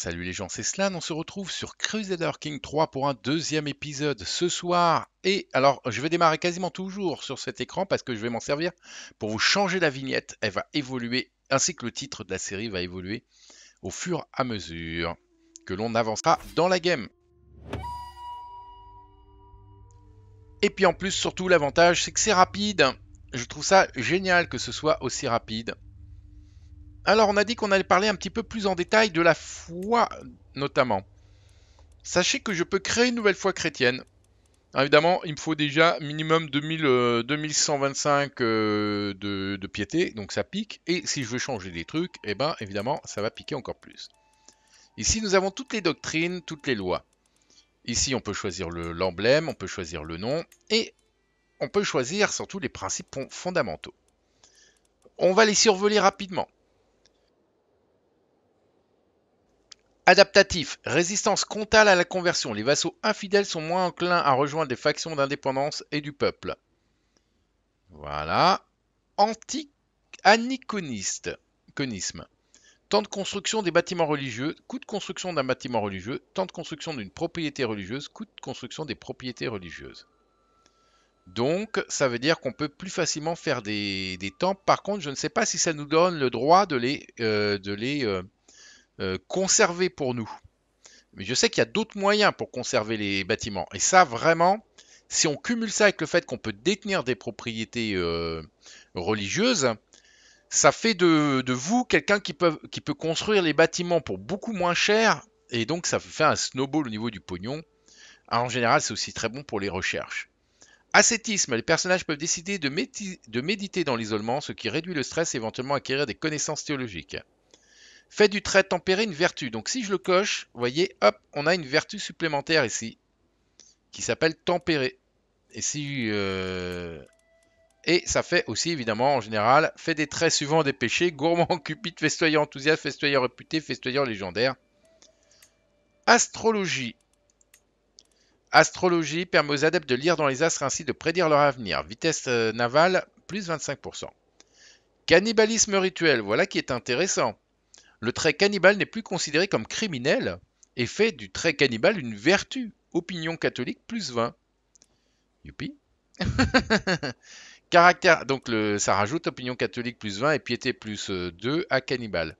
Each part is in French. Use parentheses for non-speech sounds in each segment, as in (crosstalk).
Salut les gens, c'est Slan, on se retrouve sur Crusader King 3 pour un deuxième épisode ce soir. Et alors, je vais démarrer quasiment toujours sur cet écran parce que je vais m'en servir pour vous changer la vignette. Elle va évoluer, ainsi que le titre de la série va évoluer au fur et à mesure que l'on avancera dans la game. Et puis en plus, surtout, l'avantage, c'est que c'est rapide. Je trouve ça génial que ce soit aussi rapide. Alors, on a dit qu'on allait parler un petit peu plus en détail de la foi, notamment. Sachez que je peux créer une nouvelle foi chrétienne. évidemment, il me faut déjà minimum 2000, 2125 euh, euh, de, piété, donc ça pique. Et si je veux changer des trucs, eh ben, évidemment, ça va piquer encore plus. Ici, nous avons toutes les doctrines, toutes les lois. Ici, on peut choisir l'emblème, on peut choisir le nom, et on peut choisir surtout les principes fondamentaux. On va les survoler rapidement. Adaptatif, résistance comptale à la conversion, les vassaux infidèles sont moins enclins à rejoindre des factions d'indépendance et du peuple. Voilà. Anti Temps de construction des bâtiments religieux, coût de construction d'un bâtiment religieux, temps de construction d'une propriété religieuse, coût de construction des propriétés religieuses. Donc, ça veut dire qu'on peut plus facilement faire des, temples. Par contre, je ne sais pas si ça nous donne le droit de les, euh, euh, euh, conserver pour nous. Mais je sais qu'il y a d'autres moyens pour conserver les bâtiments. Et ça, vraiment, si on cumule ça avec le fait qu'on peut détenir des propriétés euh, religieuses, ça fait de, vous quelqu'un qui peut, construire les bâtiments pour beaucoup moins cher. Et donc, ça fait un snowball au niveau du pognon. Ah, en général, c'est aussi très bon pour les recherches. Ascétisme, les personnages peuvent décider de, de méditer dans l'isolement, ce qui réduit le stress et éventuellement acquérir des connaissances théologiques. Fait du trait tempéré une vertu. Donc si je le coche, vous voyez, hop, on a une vertu supplémentaire ici, qui s'appelle tempéré. Et si... Euh, et ça fait aussi, évidemment, en général, fait des traits suivants des péchés, gourmand, (laughs) cupide, festoyeur enthousiaste, festoyeur réputé, festoyeur légendaire. Astrologie. Astrologie permet aux adeptes de lire dans les astres ainsi de prédire leur avenir. Vitesse euh, navale, plus 25%. Cannibalisme rituel, voilà qui est intéressant le trait cannibale n'est plus considéré comme criminel et fait du trait cannibale une vertu. Opinion catholique plus 20. Youpi. (laughs) Caractère, donc le, ça rajoute opinion catholique plus 20 et piété plus 2 euh, à cannibale.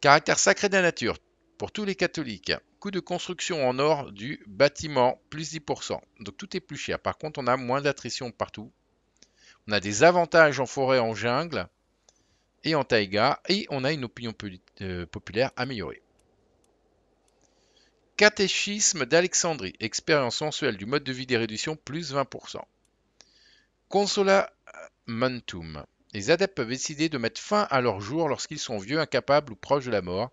Caractère sacré de la nature pour tous les catholiques. Coût de construction en or du bâtiment plus 10%. Donc tout est plus cher. Par contre, on a moins d'attrition partout. On a des avantages en forêt, en jungle et en taïga, et on a une opinion euh, populaire améliorée. Catéchisme d'Alexandrie, expérience sensuelle du mode de vie des réductions, plus 20%. Consola Mantum. Les adeptes peuvent décider de mettre fin à leur jour lorsqu'ils sont vieux, incapables ou proches de la mort.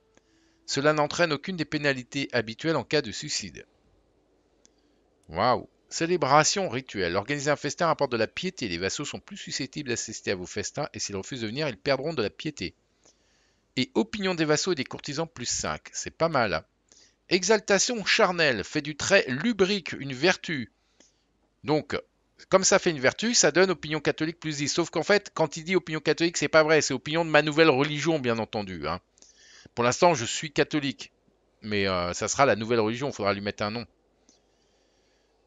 Cela n'entraîne aucune des pénalités habituelles en cas de suicide. Waouh Célébration rituelle. Organiser un festin apporte de la piété. Les vassaux sont plus susceptibles d'assister à vos festins et s'ils refusent de venir, ils perdront de la piété. Et opinion des vassaux et des courtisans plus 5. C'est pas mal. Exaltation charnelle. Fait du trait lubrique, une vertu. Donc, comme ça fait une vertu, ça donne opinion catholique plus 10. Sauf qu'en fait, quand il dit opinion catholique, c'est pas vrai. C'est opinion de ma nouvelle religion, bien entendu. Hein. Pour l'instant, je suis catholique. Mais euh, ça sera la nouvelle religion. Il faudra lui mettre un nom.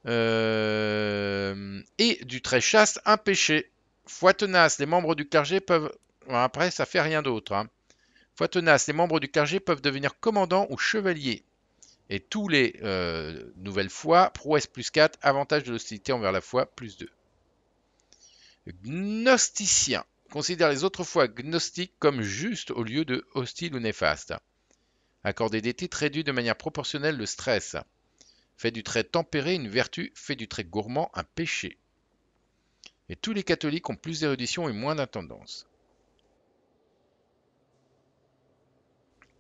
Euh, et du très chaste, un péché. Foi tenace, les membres du clergé peuvent... après, ça fait rien d'autre. Hein. Foi tenace, les membres du clergé peuvent devenir commandants ou chevaliers. Et tous les euh, nouvelles fois, prouesse plus 4, avantage de l'hostilité envers la foi plus 2. Gnosticien considère les autres fois gnostiques comme justes au lieu de hostiles ou néfastes. Accorder des titres réduit de manière proportionnelle le stress fait du trait tempéré une vertu, fait du trait gourmand un péché. Et tous les catholiques ont plus d'érudition et moins d'intendance.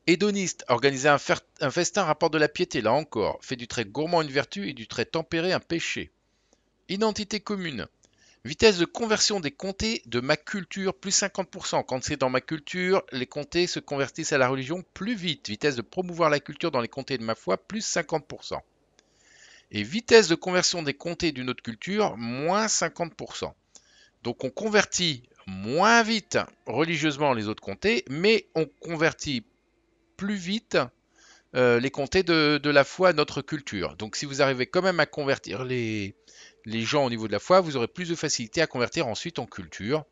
Hédoniste, organiser un, un, festin rapport de la piété, là encore, fait du trait gourmand une vertu et du trait tempéré un péché. Identité commune. Vitesse de conversion des comtés de ma culture, plus 50%. Quand c'est dans ma culture, les comtés se convertissent à la religion plus vite. Vitesse de promouvoir la culture dans les comtés de ma foi, plus 50% et vitesse de conversion des comtés d'une autre culture, moins 50%. Donc on convertit moins vite religieusement les autres comtés, mais on convertit plus vite euh, les comtés de, la foi à notre culture. Donc si vous arrivez quand même à convertir les, gens au niveau de la foi, vous aurez plus de facilité à convertir ensuite en culture.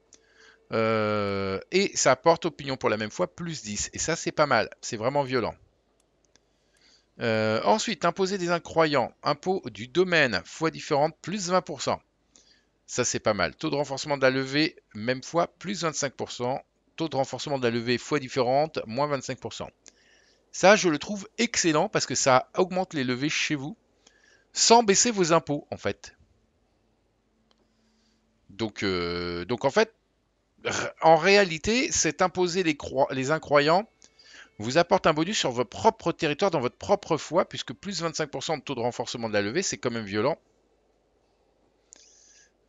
Euh, et ça apporte opinion pour la même fois, plus 10. Et ça c'est pas mal, c'est vraiment violent. Euh, ensuite, imposer des incroyants. Impôt du domaine, fois différente, plus 20%. Ça, c'est pas mal. Taux de renforcement de la levée, même fois, plus 25%. Taux de renforcement de la levée, fois différente, moins 25%. Ça, je le trouve excellent parce que ça augmente les levées chez vous sans baisser vos impôts, en fait. Donc, euh, donc en fait, en réalité, c'est imposer les incroyants vous apporte un bonus sur votre propre territoire, dans votre propre foi, puisque plus 25% de taux de renforcement de la levée, c'est quand même violent.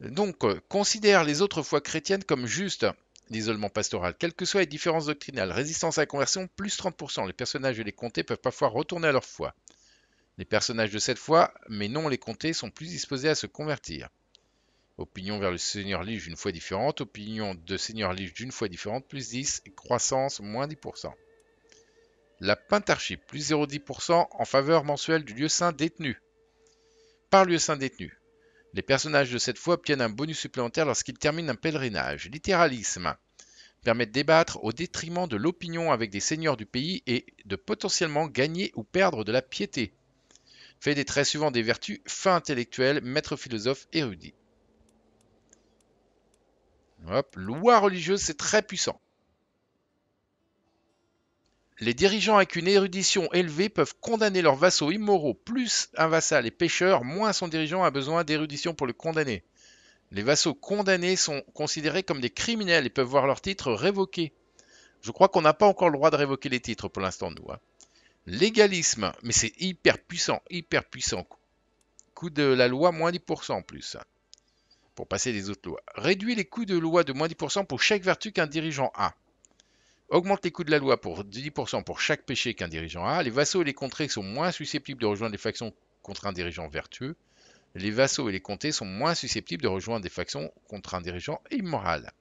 Donc, euh, considère les autres fois chrétiennes comme juste L'isolement pastoral, quelles que soient les différences doctrinales, résistance à la conversion, plus 30%. Les personnages et les comtés peuvent parfois retourner à leur foi. Les personnages de cette foi, mais non les comtés, sont plus disposés à se convertir. Opinion vers le Seigneur Lige une fois différente, opinion de Seigneur Lige d'une fois différente, plus 10, croissance, moins 10% la pentarchie, plus 0,10% en faveur mensuelle du lieu saint détenu. Par lieu saint détenu. Les personnages de cette foi obtiennent un bonus supplémentaire lorsqu'ils terminent un pèlerinage. Littéralisme permet de débattre au détriment de l'opinion avec des seigneurs du pays et de potentiellement gagner ou perdre de la piété. Fait des traits suivants des vertus, fin intellectuel maître philosophe, érudit. Loi religieuse, c'est très puissant. Les dirigeants avec une érudition élevée peuvent condamner leurs vassaux immoraux, plus un vassal et pêcheur, moins son dirigeant a besoin d'érudition pour le condamner. Les vassaux condamnés sont considérés comme des criminels et peuvent voir leurs titres révoqués. Je crois qu'on n'a pas encore le droit de révoquer les titres pour l'instant, nous. Hein. Légalisme, mais c'est hyper puissant, hyper puissant. Coût de la loi, moins 10% en plus, hein. pour passer des autres lois. Réduit les coûts de loi de moins 10% pour chaque vertu qu'un dirigeant a augmente les coûts de la loi pour 10% pour chaque péché qu'un dirigeant a, les vassaux et les contrées sont moins susceptibles de rejoindre des factions contre un dirigeant vertueux, les vassaux et les comtés sont moins susceptibles de rejoindre des factions contre un dirigeant immoral.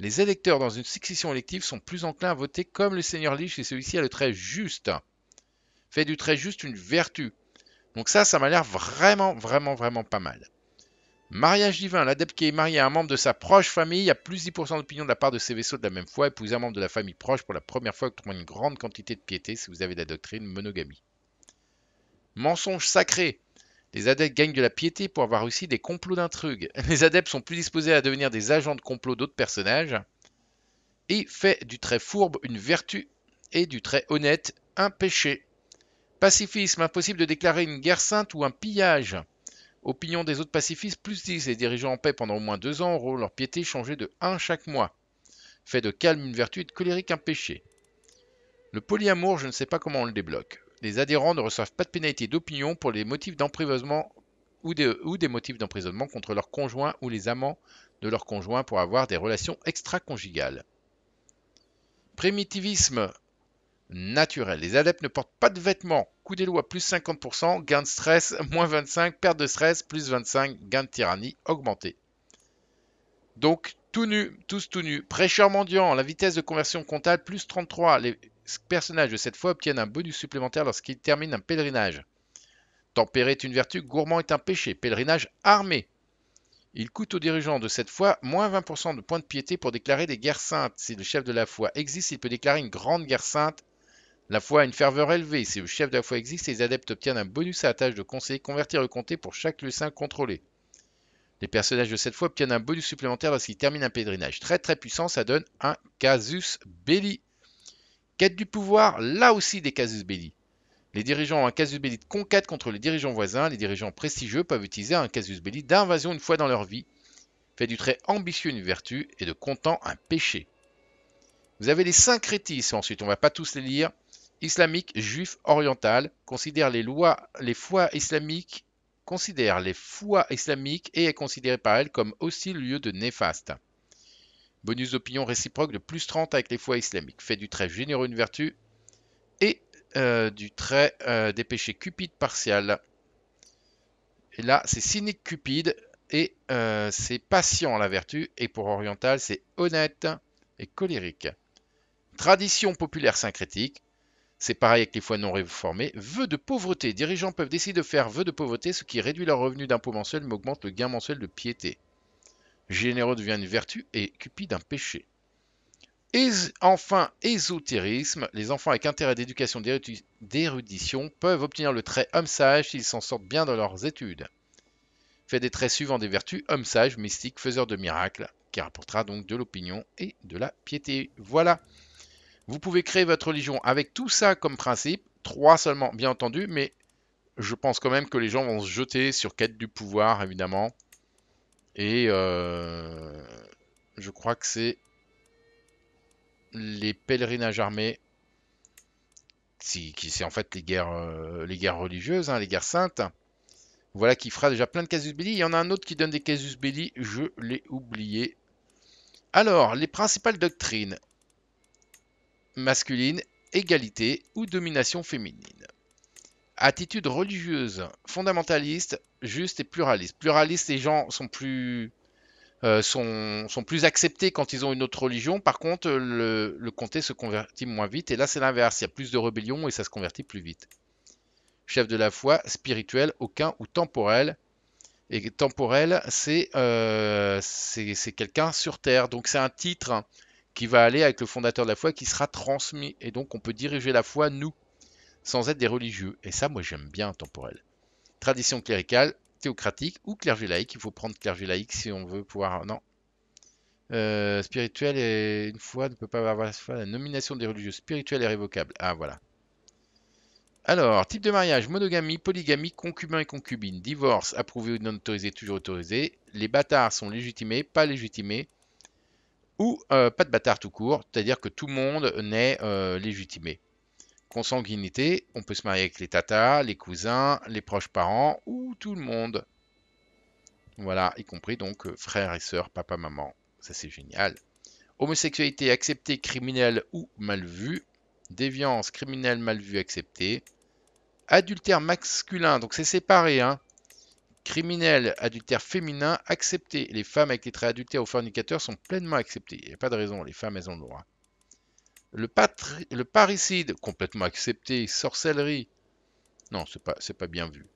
Les électeurs dans une succession élective sont plus enclins à voter comme le seigneur Lich et celui-ci a le trait juste. Fait du trait juste une vertu. Donc ça, ça m'a l'air vraiment, vraiment, vraiment pas mal. Mariage divin, l'adepte qui est marié à un membre de sa proche famille a plus 10% d'opinion de la part de ses vaisseaux de la même foi, épouse un membre de la famille proche pour la première fois, trouve une grande quantité de piété si vous avez la doctrine monogamie. Mensonge sacré, les adeptes gagnent de la piété pour avoir réussi des complots d'intrigue. (laughs) Les adeptes sont plus disposés à devenir des agents de complot d'autres personnages. Et fait du trait fourbe une vertu et du trait honnête un péché. Pacifisme, impossible de déclarer une guerre sainte ou un pillage. Opinion des autres pacifistes, plus 10. Les dirigeants en paix pendant au moins deux ans auront leur piété changée de 1 chaque mois. Fait de calme une vertu et de colérique un péché. Le polyamour, je ne sais pas comment on le débloque. Les adhérents ne reçoivent pas de pénalité d'opinion pour les motifs d'emprisonnement ou, ou, des motifs d'emprisonnement contre leurs conjoints ou les amants de leurs conjoints pour avoir des relations extra-conjugales. Primitivisme, naturel. Les adeptes ne portent pas de vêtements. Coup des lois, plus 50%. Gain de stress, (laughs) moins 25. Perte de stress, plus 25. Gain de tyrannie, augmenté. Donc, tout nu, tous tout nus. Prêcheur mendiant, la vitesse de conversion comptable, plus 33. Les personnages de cette foi obtiennent un bonus supplémentaire lorsqu'ils terminent un pèlerinage. Tempéré est une vertu, gourmand est un péché. Pèlerinage armé. Il coûte aux dirigeants de cette foi moins 20% de points de piété pour déclarer des guerres saintes. Si le chef de la foi existe, il peut déclarer une grande guerre sainte la foi a une ferveur élevée. Si le chef de la foi existe, les adeptes obtiennent un bonus à la tâche de conseiller convertir le comté pour chaque saint contrôlé. Les personnages de cette foi obtiennent un bonus supplémentaire lorsqu'ils terminent un pèlerinage. Très très puissant, ça donne un casus belli. Quête du pouvoir, là aussi des casus belli. Les dirigeants ont un casus belli de conquête contre les dirigeants voisins. Les dirigeants prestigieux peuvent utiliser un casus belli d'invasion une fois dans leur vie. Fait du trait ambitieux une vertu et de content un péché. Vous avez les syncrétismes ensuite, on ne va pas tous les lire islamique juif oriental considère les lois, les fois islamiques considère les foi islamiques et est considéré par elle comme aussi lieu de néfaste. Bonus d'opinion réciproque de plus 30 avec les fois islamiques. Fait du trait généreux une vertu et euh, du trait euh, des péchés cupides partial. Et là, c'est cynique cupide et euh, c'est patient la vertu. Et pour oriental, c'est honnête et colérique. Tradition populaire syncrétique, c'est pareil avec les fois non réformés. Vœux de pauvreté. dirigeants peuvent décider de faire vœux de pauvreté, ce qui réduit leur revenu d'impôt mensuel mais augmente le gain mensuel de piété. Généreux devient une vertu et cupide un péché. enfin, ésotérisme. Les enfants avec intérêt d'éducation d'érudition peuvent obtenir le trait homme sage s'ils s'en sortent bien dans leurs études. Fait des traits suivants des vertus homme sage, mystique, faiseur de miracles, qui rapportera donc de l'opinion et de la piété. Voilà. Vous pouvez créer votre religion avec tout ça comme principe, trois seulement, bien entendu, mais je pense quand même que les gens vont se jeter sur quête du pouvoir, évidemment. Et euh, je crois que c'est les pèlerinages armés, qui c'est en fait les guerres, euh, les guerres religieuses, hein, les guerres saintes. Voilà qui fera déjà plein de casus belli. Il y en a un autre qui donne des casus belli, je l'ai oublié. Alors, les principales doctrines masculine, égalité ou domination féminine. Attitude religieuse, fondamentaliste, juste et pluraliste. Pluraliste, les gens sont plus, euh, sont, plus acceptés quand ils ont une autre religion. Par contre, le, comté se convertit moins vite. Et là, c'est l'inverse. Il y a plus de rébellion et ça se convertit plus vite. Chef de la foi, spirituel, aucun ou temporel. Et temporel, c'est euh, quelqu'un sur Terre. Donc c'est un titre hein qui va aller avec le fondateur de la foi, qui sera transmis. Et donc, on peut diriger la foi, nous, sans être des religieux. Et ça, moi, j'aime bien temporel. Tradition cléricale, théocratique ou clergé laïque. Il faut prendre clergé laïque si on veut pouvoir... Non. Euh, spirituel et une foi ne peut pas avoir la nomination des religieux spirituels est révocable. Ah, voilà. Alors, type de mariage, monogamie, polygamie, concubin et concubine, divorce, approuvé ou non autorisé, toujours autorisé. Les bâtards sont légitimés, pas légitimés ou euh, pas de bâtard tout court, c'est-à-dire que tout le monde n'est euh, légitimé. Consanguinité, on peut se marier avec les tatas, les cousins, les proches parents ou tout le monde. Voilà, y compris donc euh, frères et sœurs, papa, maman. Ça c'est génial. Homosexualité acceptée, criminelle ou mal vue. Déviance, criminelle, mal vue, acceptée. Adultère masculin, donc c'est séparé. Hein. Criminel, adultère féminin, accepté. Les femmes avec les traits adultères ou fornicateurs sont pleinement acceptées. Il n'y a pas de raison, les femmes, elles ont le droit. Le, parricide, complètement accepté. Sorcellerie. Non, c'est pas, pas bien vu.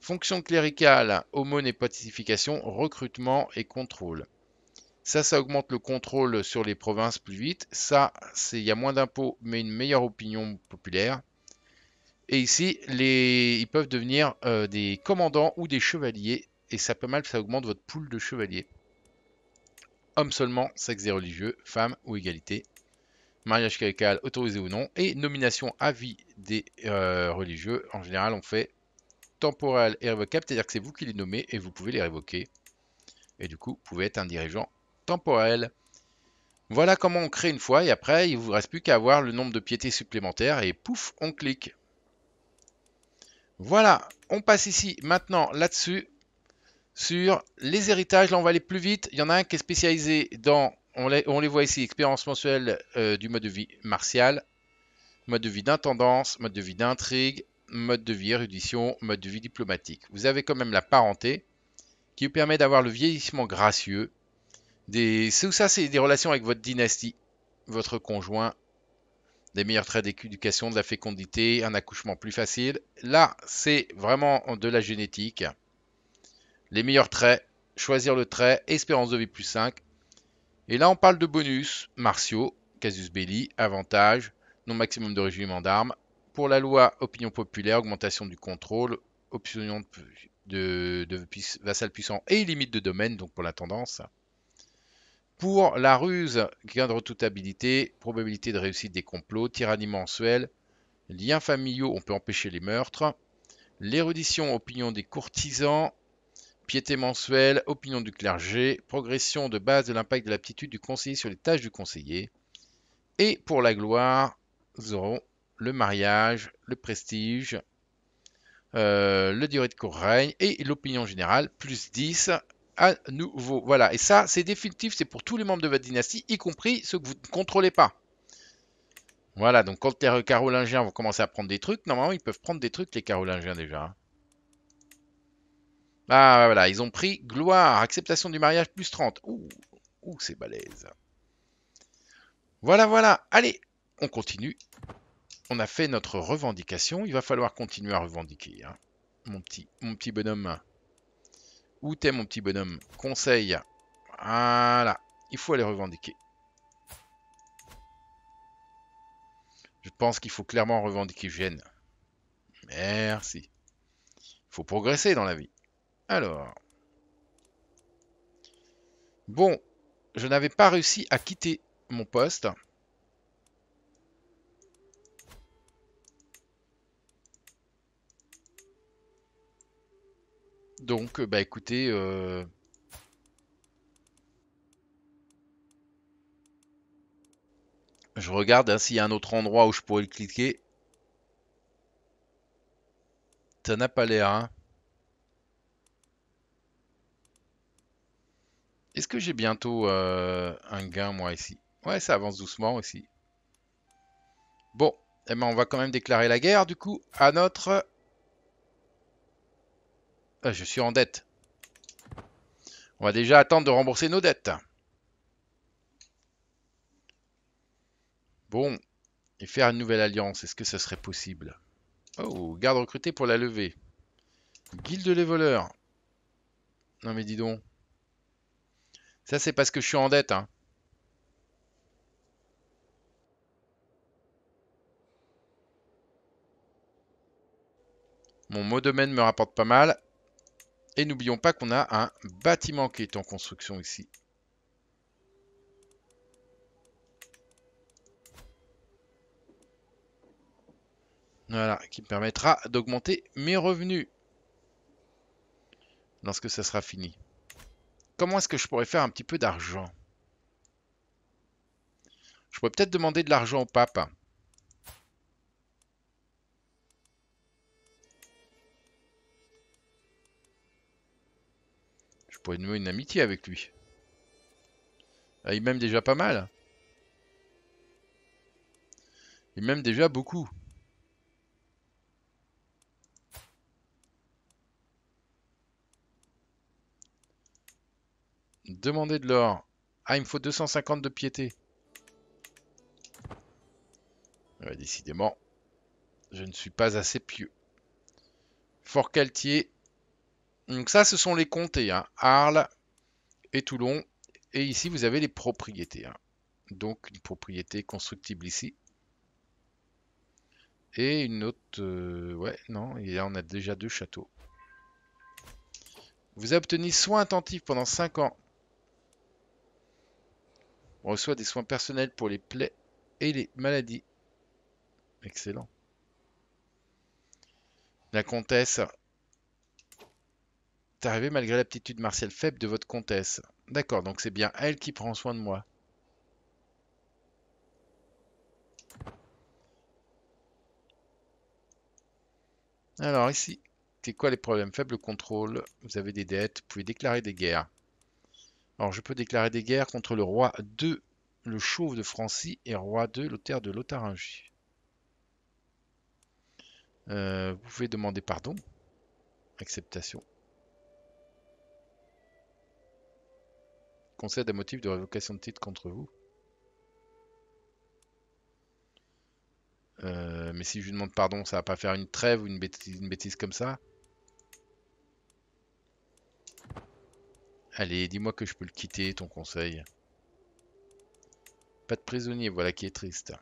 Fonction cléricale, aumône et recrutement et contrôle. Ça, ça augmente le contrôle sur les provinces plus vite. Ça, il y a moins d'impôts, mais une meilleure opinion populaire. Et ici, ils peuvent devenir euh, des commandants ou des chevaliers. Et ça peut mal, ça augmente votre pool de chevaliers. Hommes seulement, sexe des religieux, femmes ou égalité. Mariage caricale, autorisé ou non. Et nomination à vie des euh, religieux. En général, on fait temporel et révocable, c'est-à-dire que c'est vous qui les nommez et vous pouvez les révoquer. Et du coup, vous pouvez être un dirigeant temporel. Voilà comment on crée une fois et après, il ne vous reste plus qu'à avoir le nombre de piétés supplémentaires et pouf, on clique. Voilà, on passe ici maintenant là-dessus sur les héritages. Là, on va aller plus vite. Il y en a un qui est spécialisé dans, on les, voit ici, expérience mensuelle euh, du mode de vie martial, mode de vie d'intendance, mode de vie d'intrigue, mode de vie érudition, mode de vie diplomatique. Vous avez quand même la parenté qui vous permet d'avoir le vieillissement gracieux. Des... ça, c'est des relations avec votre dynastie, votre conjoint des meilleurs traits d'éducation, de la fécondité, un accouchement plus facile. Là, c'est vraiment de la génétique. Les meilleurs traits, choisir le trait, espérance de vie plus 5. Et là, on parle de bonus martiaux, casus belli, avantage, non maximum de régiment d'armes. Pour la loi, opinion populaire, augmentation du contrôle, option de, de vassal puissant et limite de domaine, donc pour la tendance. Pour la ruse, gain de retoutabilité, probabilité de réussite des complots, tyrannie mensuelle, liens familiaux, on peut empêcher les meurtres, l'érudition, opinion des courtisans, piété mensuelle, opinion du clergé, progression de base de l'impact de l'aptitude du conseiller sur les tâches du conseiller. Et pour la gloire, nous aurons le mariage, le prestige, la euh, le durée de court règne et l'opinion générale, plus 10 à nouveau. Voilà, et ça, c'est définitif, c'est pour tous les membres de votre dynastie, y compris ceux que vous ne contrôlez pas. Voilà, donc quand les Carolingiens vont commencer à prendre des trucs, normalement, ils peuvent prendre des trucs, les Carolingiens, déjà. Hein. Ah, voilà, ils ont pris gloire, acceptation du mariage, plus 30. Ouh, ouh c'est balèze. Voilà, voilà. Allez, on continue. On a fait notre revendication. Il va falloir continuer à revendiquer, hein. mon, petit, mon petit bonhomme. Où t'es mon petit bonhomme Conseil. Voilà. Il faut aller revendiquer. Je pense qu'il faut clairement revendiquer Gênes. Merci. Il faut progresser dans la vie. Alors. Bon. Je n'avais pas réussi à quitter mon poste. Donc, euh, bah écoutez. Euh, je regarde hein, s'il y a un autre endroit où je pourrais le cliquer. Ça n'a pas l'air, hein. Est-ce que j'ai bientôt euh, un gain, moi, ici Ouais, ça avance doucement aussi. Bon, eh ben, on va quand même déclarer la guerre, du coup, à notre ah, je suis en dette. On va déjà attendre de rembourser nos dettes. Bon. Et faire une nouvelle alliance, est-ce que ça serait possible Oh, garde recruté pour la levée. Guilde les voleurs. Non mais dis donc. Ça c'est parce que je suis en dette. Hein. Mon mot domaine me rapporte pas mal. Et n'oublions pas qu'on a un bâtiment qui est en construction ici. Voilà, qui me permettra d'augmenter mes revenus lorsque ça sera fini. Comment est-ce que je pourrais faire un petit peu d'argent Je pourrais peut-être demander de l'argent au pape. Pour nouer une amitié avec lui. Ah, il m'aime déjà pas mal. Il m'aime déjà beaucoup. Demandez de l'or. Ah, il me faut 250 de piété. décidément, je ne suis pas assez pieux. Fort Caltier, donc ça, ce sont les comtés, hein. Arles et Toulon. Et ici, vous avez les propriétés. Hein. Donc une propriété constructible ici. Et une autre... Euh, ouais, non, il y on a déjà deux châteaux. Vous obtenez soins attentifs pendant 5 ans. On reçoit des soins personnels pour les plaies et les maladies. Excellent. La comtesse arrivé malgré l'aptitude martiale faible de votre comtesse. D'accord, donc c'est bien elle qui prend soin de moi. Alors ici, c'est quoi les problèmes Faible contrôle, vous avez des dettes, vous pouvez déclarer des guerres. Alors je peux déclarer des guerres contre le roi 2, le chauve de Francie, et roi 2, l'auteur de Lotharingie. Euh, vous pouvez demander pardon. Acceptation. Conseil motifs motif de révocation de titre contre vous. Euh, mais si je lui demande pardon, ça va pas faire une trêve ou une bêtise, une bêtise comme ça Allez, dis-moi que je peux le quitter, ton conseil. Pas de prisonnier, voilà qui est triste.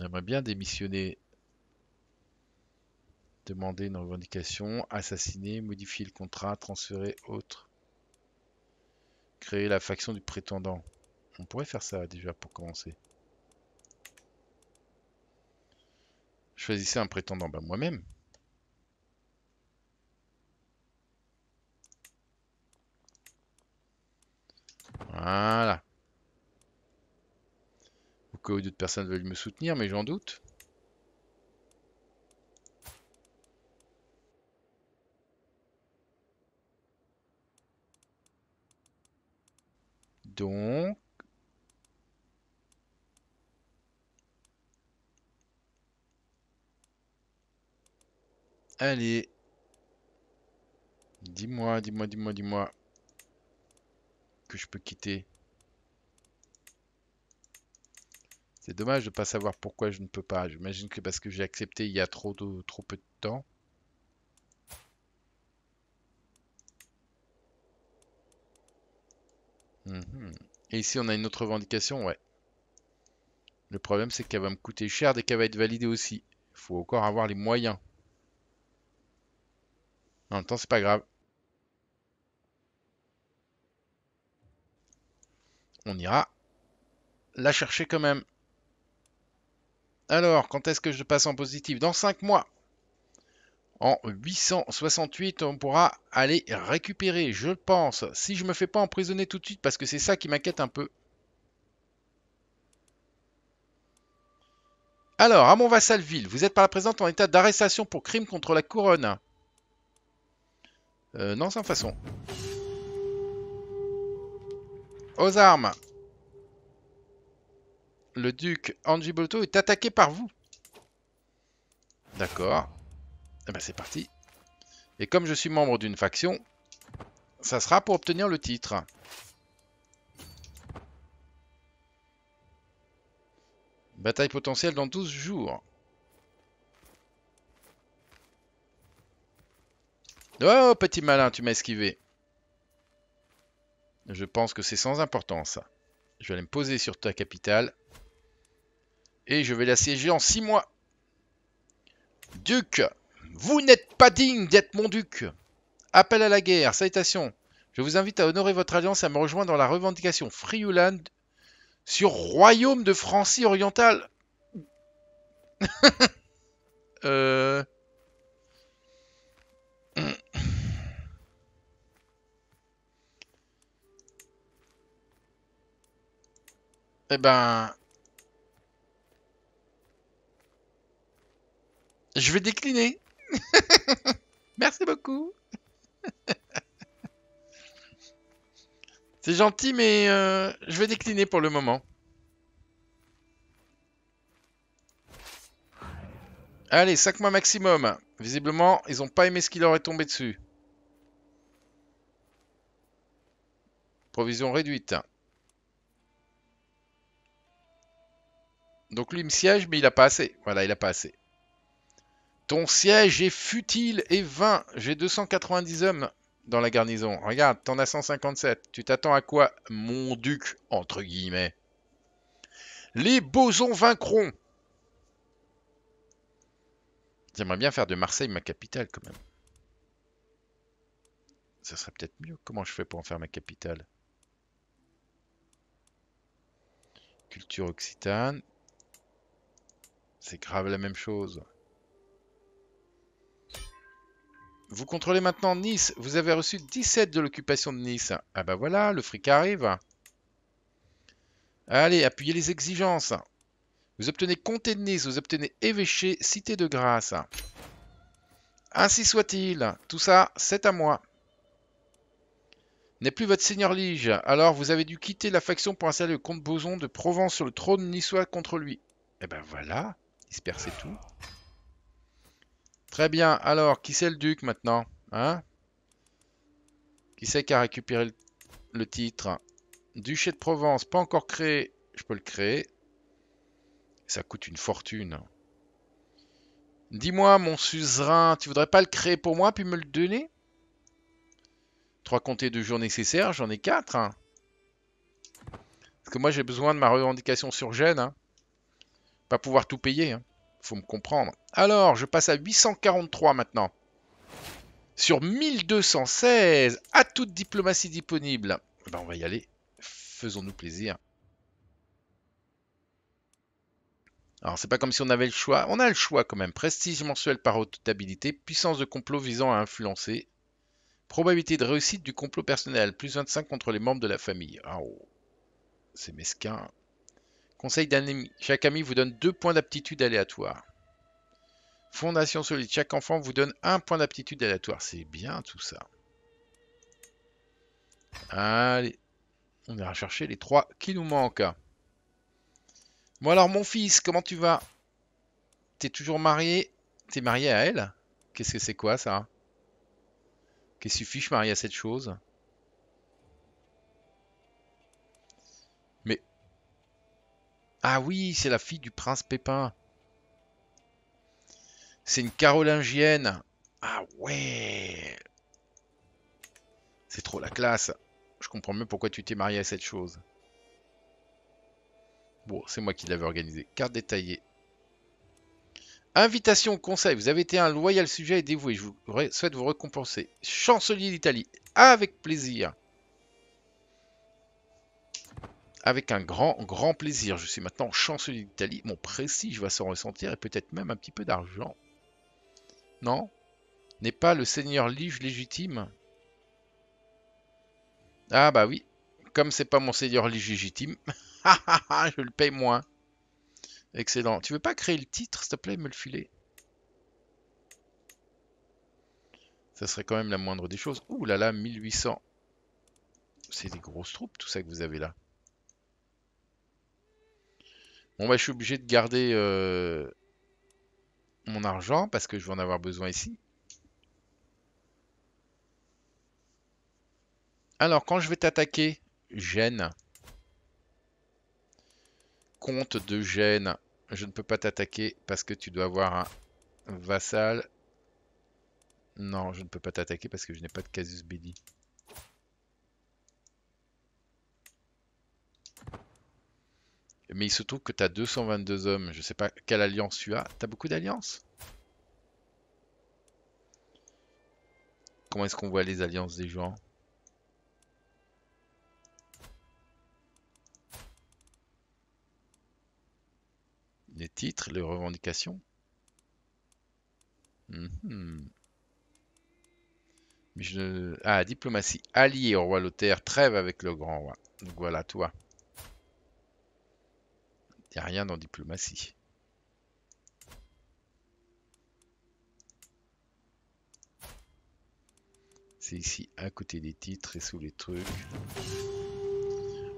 J'aimerais bien démissionner, demander une revendication, assassiner, modifier le contrat, transférer autre. Créer la faction du prétendant. On pourrait faire ça déjà pour commencer. Choisissez un prétendant, ben moi-même. Voilà. Que d'autres personnes veulent me soutenir, mais j'en doute. Donc... Allez. Dis-moi, dis-moi, dis-moi, dis-moi. Que je peux quitter. C'est dommage de ne pas savoir pourquoi je ne peux pas. J'imagine que parce que j'ai accepté il y a trop, trop peu de temps. Mhm. Et ici, on a une autre revendication, ouais. Le problème, c'est qu'elle va me coûter cher dès qu'elle va être validée aussi. Il faut encore avoir les moyens. En même temps, c'est pas grave. On ira la chercher quand même. Alors, quand est-ce que je passe en positif Dans 5 mois. En 868, on pourra aller récupérer, je pense. Si je me fais pas emprisonner tout de suite, parce que c'est ça qui m'inquiète un peu. Alors, à mon vassalville, vous êtes par la présente en état d'arrestation pour crime contre la couronne. Euh, non, sans façon. Aux armes le duc Angiboto est attaqué par vous. D'accord. Eh ben c'est parti. Et comme je suis membre d'une faction, ça sera pour obtenir le titre. Bataille potentielle dans 12 jours. Oh, petit malin, tu m'as esquivé. Je pense que c'est sans importance. Je vais aller me poser sur ta capitale. Et je vais l'assiéger en 6 mois. Duc, vous n'êtes pas digne d'être mon duc. Appel à la guerre, salutations. Je vous invite à honorer votre alliance et à me rejoindre dans la revendication Friuland sur Royaume de Francie orientale. (laughs) euh... Eh ben... Je vais décliner. (laughs) Merci beaucoup. (laughs) C'est gentil, mais euh, je vais décliner pour le moment. Allez, 5 mois maximum. Visiblement, ils n'ont pas aimé ce qui leur est tombé dessus. Provision réduite. Donc lui, il me siège, mais il n'a pas assez. Voilà, il n'a pas assez. Ton siège est futile et vain. J'ai 290 hommes dans la garnison. Regarde, t'en as 157. Tu t'attends à quoi, mon duc, entre guillemets Les bosons vaincront. J'aimerais bien faire de Marseille ma capitale, quand même. Ça serait peut-être mieux. Comment je fais pour en faire ma capitale Culture occitane. C'est grave la même chose. Vous contrôlez maintenant Nice. Vous avez reçu 17 de l'occupation de Nice. Ah bah voilà, le fric arrive. Allez, appuyez les exigences. Vous obtenez comté de Nice, vous obtenez évêché, cité de grâce. Ainsi soit-il. Tout ça, c'est à moi. N'est plus votre seigneur lige. Alors vous avez dû quitter la faction pour installer le comte Boson de Provence sur le trône niçois contre lui. Eh ben voilà, dispersez tout. Très bien. Alors, qui c'est le duc maintenant Hein Qui c'est qui a récupéré le, titre Duché de Provence, pas encore créé. Je peux le créer. Ça coûte une fortune. Dis-moi, mon suzerain, tu voudrais pas le créer pour moi puis me le donner Trois comtés de jours nécessaires, j'en ai quatre. Hein. Parce que moi, j'ai besoin de ma revendication sur Gênes. Hein. Pas pouvoir tout payer. Hein faut me comprendre. Alors, je passe à 843 maintenant. Sur 1216, à toute diplomatie disponible. Eh ben, on va y aller. Faisons-nous plaisir. Alors, c'est pas comme si on avait le choix. On a le choix quand même. Prestige mensuel par haute habilité, puissance de complot visant à influencer, probabilité de réussite du complot personnel, plus 25 contre les membres de la famille. Ah, oh, c'est mesquin. Conseil d'un ami. Chaque ami vous donne deux points d'aptitude aléatoire. Fondation solide. Chaque enfant vous donne un point d'aptitude aléatoire. C'est bien tout ça. Allez. On ira chercher les trois qui nous manquent. Bon alors mon fils, comment tu vas T'es toujours marié T'es marié à elle Qu'est-ce que c'est quoi ça Qu'est-ce que suffit, je marié à cette chose Ah oui, c'est la fille du prince Pépin. C'est une carolingienne. Ah ouais. C'est trop la classe. Je comprends mieux pourquoi tu t'es marié à cette chose. Bon, c'est moi qui l'avais organisé. Carte détaillée. Invitation au conseil. Vous avez été un loyal sujet et dévoué. Je vous souhaite vous récompenser. Chancelier d'Italie. Avec plaisir avec un grand, grand plaisir. Je suis maintenant chancelier d'Italie. Mon prestige va s'en ressentir et peut-être même un petit peu d'argent. Non N'est pas le seigneur Lige légitime Ah bah oui. Comme c'est pas mon seigneur Lige légitime, (laughs) je le paye moins. Excellent. Tu veux pas créer le titre, s'il te plaît, me le filer Ça serait quand même la moindre des choses. Ouh là là, 1800. C'est des grosses troupes, tout ça que vous avez là. Bon, bah, je suis obligé de garder euh, mon argent parce que je vais en avoir besoin ici. Alors, quand je vais t'attaquer, gêne. Compte de gêne. Je ne peux pas t'attaquer parce que tu dois avoir un vassal. Non, je ne peux pas t'attaquer parce que je n'ai pas de casus belli. Mais il se trouve que tu as 222 hommes. Je sais pas quelle alliance tu as. Tu as beaucoup d'alliances Comment est-ce qu'on voit les alliances des gens Les titres, les revendications mhm. Ah, diplomatie alliée au roi Lothaire, trêve avec le grand roi. Donc voilà, toi. Il n'y a rien dans diplomatie. C'est ici, à côté des titres et sous les trucs.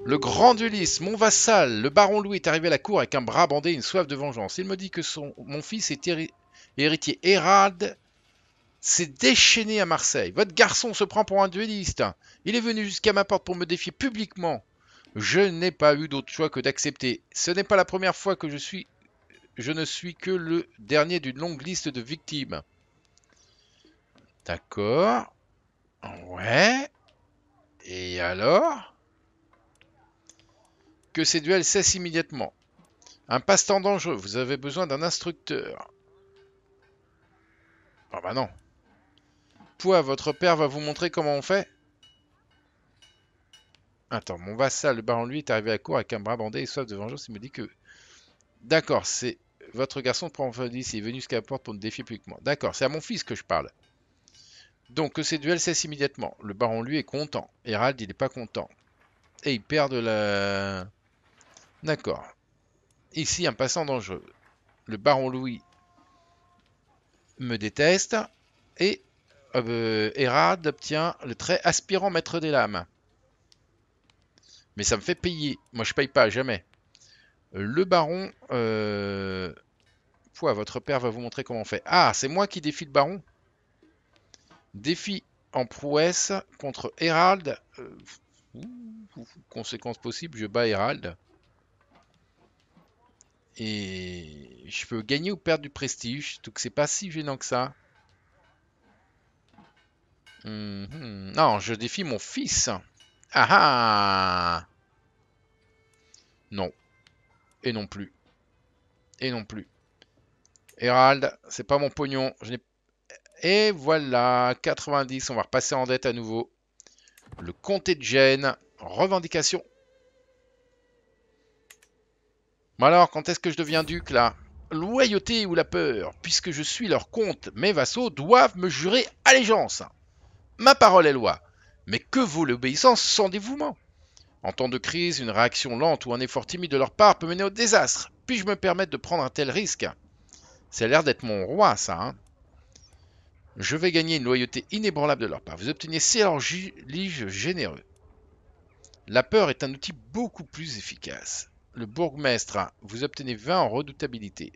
Le grand dueliste, mon vassal, le baron Louis est arrivé à la cour avec un bras bandé et une soif de vengeance. Il me dit que son, mon fils est héritier Hérald, s'est déchaîné à Marseille. Votre garçon se prend pour un dueliste. Il est venu jusqu'à ma porte pour me défier publiquement. Je n'ai pas eu d'autre choix que d'accepter. Ce n'est pas la première fois que je suis... Je ne suis que le dernier d'une longue liste de victimes. D'accord. Ouais. Et alors Que ces duels cessent immédiatement. Un passe-temps dangereux. Vous avez besoin d'un instructeur. Ah bah non. Pouah, votre père va vous montrer comment on fait Attends, mon vassal, le baron, lui, est arrivé à court avec un bras bandé et soif de vengeance. Il me dit que. D'accord, c'est. Votre garçon prend Il est venu jusqu'à la porte pour me défier publiquement. D'accord, c'est à mon fils que je parle. Donc, que ces duels cessent immédiatement. Le baron, lui, est content. Hérald, il n'est pas content. Et il perd de la. D'accord. Ici, un passant dangereux. Le baron Louis me déteste. Et euh, Hérald obtient le trait aspirant maître des lames. Mais ça me fait payer. Moi, je paye pas, jamais. Euh, le baron... Euh... votre père va vous montrer comment on fait. Ah, c'est moi qui défie le baron Défi en prouesse contre Herald. Euh, conséquence possible, je bats Herald. Et je peux gagner ou perdre du prestige, donc c'est pas si gênant que ça. Mhm. non, je défie mon fils. Ah, ah Non. Et non plus. Et non plus. Hérald, c'est pas mon pognon. Je Et voilà, 90, on va repasser en dette à nouveau. Le comté de Gênes, revendication. Mais alors, quand est-ce que je deviens duc là Loyauté ou la peur Puisque je suis leur comte, mes vassaux doivent me jurer allégeance. Ma parole est loi. Mais que vaut l'obéissance sans dévouement En temps de crise, une réaction lente ou un effort timide de leur part peut mener au désastre. Puis-je me permettre de prendre un tel risque C'est l'air d'être mon roi, ça. Hein je vais gagner une loyauté inébranlable de leur part. Vous obtenez liges généreux. La peur est un outil beaucoup plus efficace. Le bourgmestre, vous obtenez 20 en redoutabilité.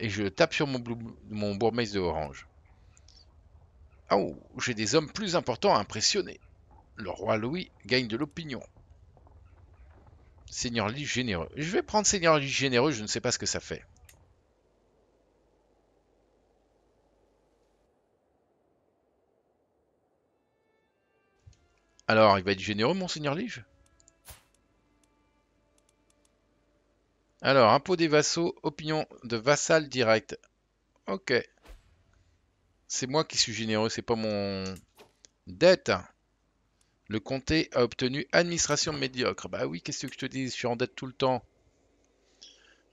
Et je tape sur mon, mon bourgmestre de orange. Ah, oh, j'ai des hommes plus importants à impressionner. Le roi Louis gagne de l'opinion. Seigneur Lige, généreux. Je vais prendre Seigneur Lige, généreux, je ne sais pas ce que ça fait. Alors, il va être généreux, Monseigneur Lige Alors, impôt des vassaux, opinion de vassal direct. Ok. C'est moi qui suis généreux, c'est pas mon... Dette Le comté a obtenu administration médiocre. Bah oui, qu'est-ce que je te dis Je suis en dette tout le temps.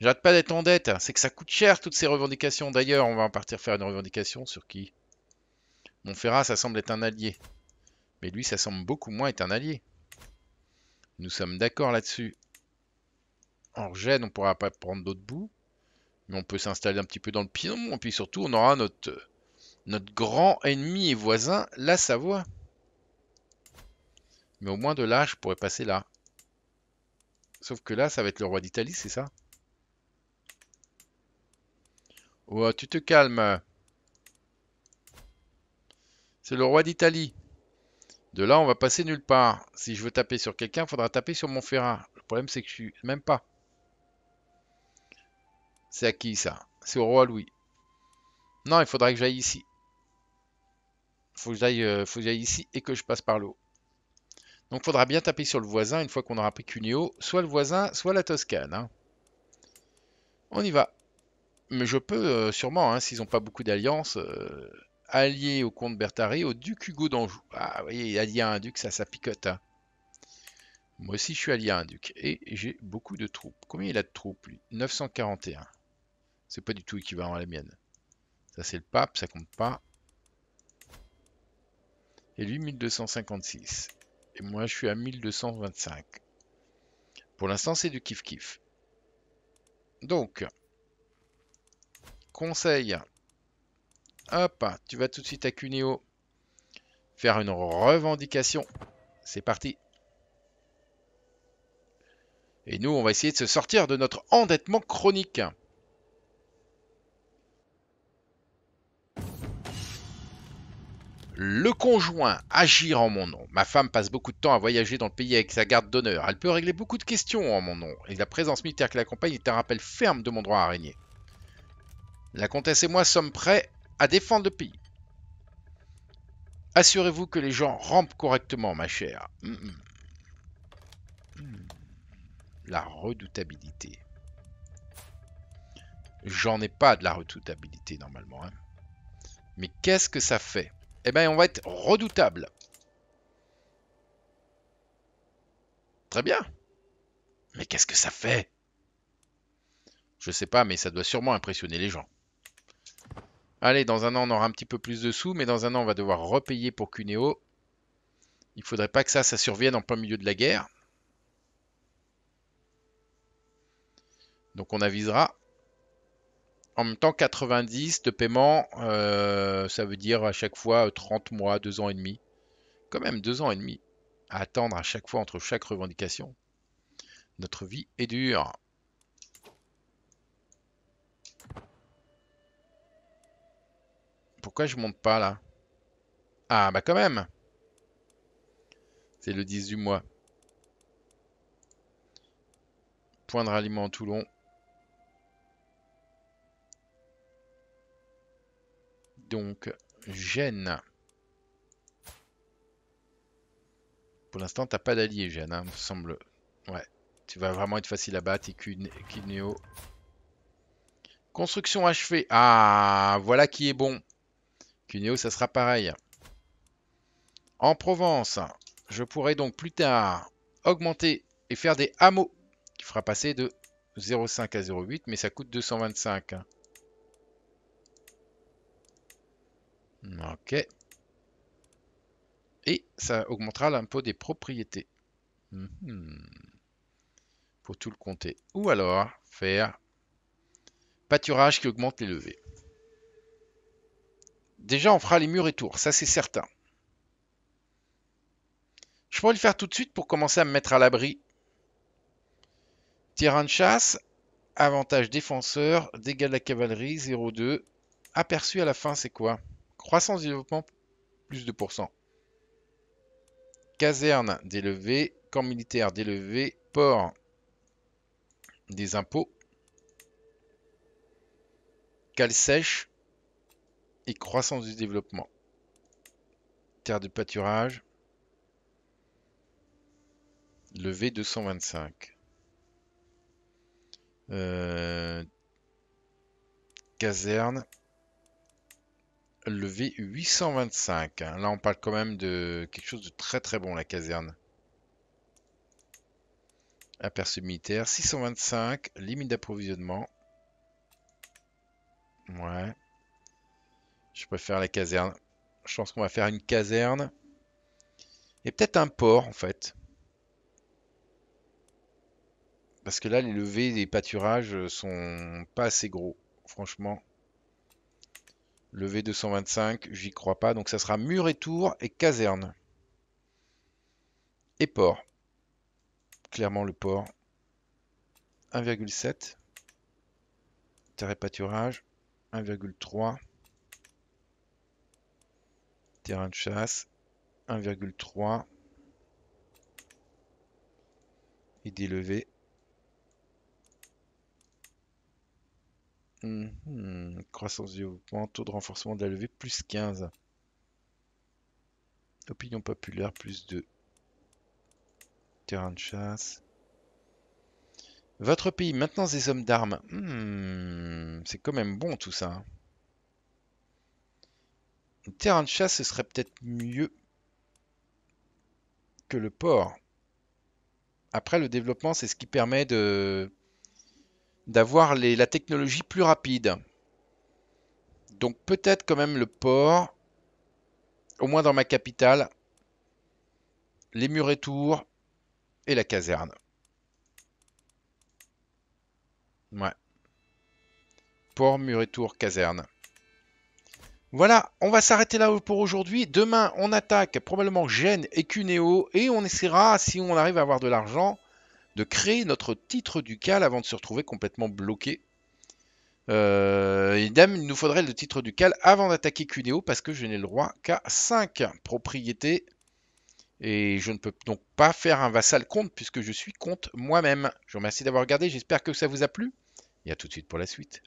J'arrête pas d'être en dette. C'est que ça coûte cher, toutes ces revendications. D'ailleurs, on va en partir faire une revendication sur qui Monferrat, ça semble être un allié. Mais lui, ça semble beaucoup moins être un allié. Nous sommes d'accord là-dessus. En gêne, on pourra pas prendre d'autres bouts. Mais on peut s'installer un petit peu dans le pion. Et puis surtout, on aura notre notre grand ennemi et voisin, la Savoie. Mais au moins de là, je pourrais passer là. Sauf que là, ça va être le roi d'Italie, c'est ça Oh, tu te calmes. C'est le roi d'Italie. De là, on va passer nulle part. Si je veux taper sur quelqu'un, il faudra taper sur mon ferrat. Le problème, c'est que je suis même pas. C'est à qui, ça C'est au roi Louis. Non, il faudra que j'aille ici. Euh, faut que j'aille ici et que je passe par l'eau. Donc il faudra bien taper sur le voisin une fois qu'on aura pris Cuneo, soit le voisin, soit la Toscane. Hein. On y va. Mais je peux euh, sûrement, hein, s'ils n'ont pas beaucoup d'alliances, euh, allier au comte Bertari, au duc Hugo d'Anjou. Ah, vous voyez, allier à un duc, ça, ça picote. Hein. Moi aussi, je suis allié à un duc. Et j'ai beaucoup de troupes. Combien il a de troupes, lui 941. C'est pas du tout équivalent à la mienne. Ça, c'est le pape, ça compte pas et lui 1256. Et moi, je suis à 1225. Pour l'instant, c'est du kiff-kiff. Donc, conseil. Hop, tu vas tout de suite à Cuneo faire une revendication. C'est parti. Et nous, on va essayer de se sortir de notre endettement chronique. le conjoint agir en mon nom. Ma femme passe beaucoup de temps à voyager dans le pays avec sa garde d'honneur. Elle peut régler beaucoup de questions en mon nom. Et la présence militaire qui l'accompagne est un rappel ferme de mon droit à régner. La comtesse et moi sommes prêts à défendre le pays. Assurez-vous que les gens rampent correctement, ma chère. Mm, mm. La redoutabilité. J'en ai pas de la redoutabilité normalement. Hein. Mais qu'est-ce que ça fait eh bien on va être redoutable. Très bien. Mais qu'est-ce que ça fait Je sais pas, mais ça doit sûrement impressionner les gens. Allez, dans un an, on aura un petit peu plus de sous, mais dans un an, on va devoir repayer pour Cuneo. Il faudrait pas que ça, ça survienne en plein milieu de la guerre. Donc on avisera en même temps, 90 de paiement, euh, ça veut dire à chaque fois 30 euh, mois, 2 ans et demi. Quand même 2 ans et demi à attendre à chaque fois entre chaque revendication. Notre vie est dure. Pourquoi je monte pas là Ah bah quand même C'est le 18 mois. Point de ralliement en Toulon. donc Gênes. Pour l'instant, t'as pas d'allié, Gênes, hein, semble. Ouais, tu vas vraiment être facile à battre et Cuneo. Construction achevée. Ah, voilà qui est bon. Cuneo, ça sera pareil. En Provence, je pourrais donc plus tard augmenter et faire des hameaux qui fera passer de 0,5 à 0,8, mais ça coûte 225. Ok. Et ça augmentera l'impôt des propriétés. Pour mhm. tout le compter. Ou alors faire pâturage qui augmente les levées. Déjà, on fera les murs et tours, ça c'est certain. Je pourrais le faire tout de suite pour commencer à me mettre à l'abri. Terrain de chasse, avantage défenseur, dégâts de la cavalerie, 0,2. Aperçu à la fin, c'est quoi Croissance du développement, plus de Caserne délevé, camp militaire délevé, port des impôts, cale sèche et croissance du développement. Terre de pâturage, levé 225. Euh, caserne. Levé 825 hein. Là, on parle quand même de quelque chose de très très bon, la caserne. Aperçu militaire, 625, limite d'approvisionnement. Ouais. Je préfère la caserne. Je pense qu'on va faire une caserne. Et peut-être un port, en fait. Parce que là, les levées des pâturages euh, sont pas assez gros, franchement. Le V225, j'y crois pas. Donc ça sera mur et tour et caserne. Et port. Clairement le port. 1,7. Terre et pâturage. 1,3. Terrain de chasse. 1,3. Et des levées. Mhm. croissance du développement, taux de renforcement de la levée, plus 15. Opinion populaire, plus 2. Terrain de chasse. Votre pays, maintenant des hommes d'armes. Hmm, c'est quand même bon tout ça. terrain de chasse, ce serait peut-être mieux que le port. Après, le développement, c'est ce qui permet de d'avoir la technologie plus rapide. Donc peut-être quand même le port, au moins dans ma capitale, les murs et tours et la caserne. Ouais. Port, mur et tour, caserne. Voilà, on va s'arrêter là pour aujourd'hui. Demain, on attaque probablement Gênes et Cuneo et on essaiera, si on arrive à avoir de l'argent, de créer notre titre ducal avant de se retrouver complètement bloqué. Euh, et dame, il nous faudrait le titre ducal avant d'attaquer Cuneo parce que je n'ai le droit qu'à 5 propriétés. Et je ne peux donc pas faire un vassal compte puisque je suis compte moi-même. Je vous remercie d'avoir regardé, j'espère que ça vous a plu. Et à tout de suite pour la suite.